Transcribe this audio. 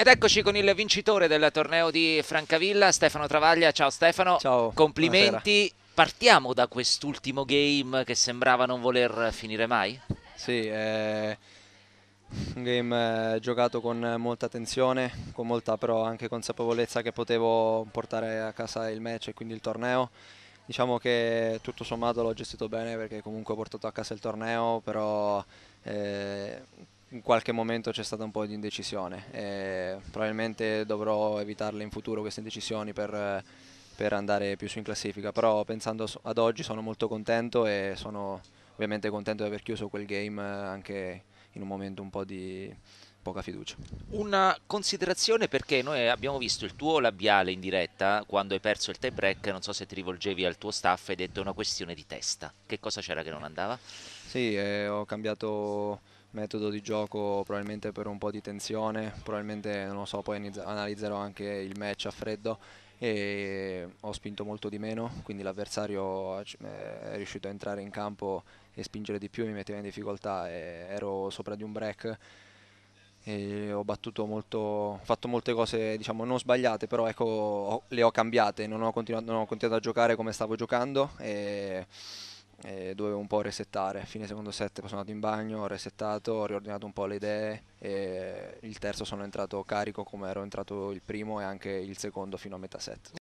Ed eccoci con il vincitore del torneo di Francavilla, Stefano Travaglia. Ciao Stefano, Ciao, complimenti. Buonasera. Partiamo da quest'ultimo game che sembrava non voler finire mai. Sì, eh, un game eh, giocato con molta tensione, con molta però anche consapevolezza che potevo portare a casa il match e quindi il torneo. Diciamo che tutto sommato l'ho gestito bene perché comunque ho portato a casa il torneo, però eh, qualche momento c'è stata un po' di indecisione. E probabilmente dovrò evitarle in futuro queste indecisioni per, per, andare più su in classifica, però pensando ad oggi sono molto contento e sono ovviamente contento di aver chiuso quel game anche in un momento un po' di poca fiducia. Una considerazione perché noi abbiamo visto il tuo labiale in diretta quando hai perso il tie break, non so se ti rivolgevi al tuo staff e hai detto una questione di testa. Che cosa c'era che non andava? Sì, eh, ho cambiato metodo di gioco probabilmente per un po' di tensione, probabilmente non lo so, poi analizzerò anche il match a freddo e ho spinto molto di meno, quindi l'avversario eh, è riuscito a entrare in campo e spingere di più, mi metteva in difficoltà, e ero sopra di un break e ho battuto molto, fatto molte cose diciamo non sbagliate, però ecco, le ho cambiate, non ho, non ho continuato a giocare come stavo giocando e e dovevo un po' resettare. A Fine secondo set sono andato in bagno, ho resettato, ho riordinato un po' le idee e il terzo sono entrato carico come ero entrato il primo e anche il secondo fino a metà set.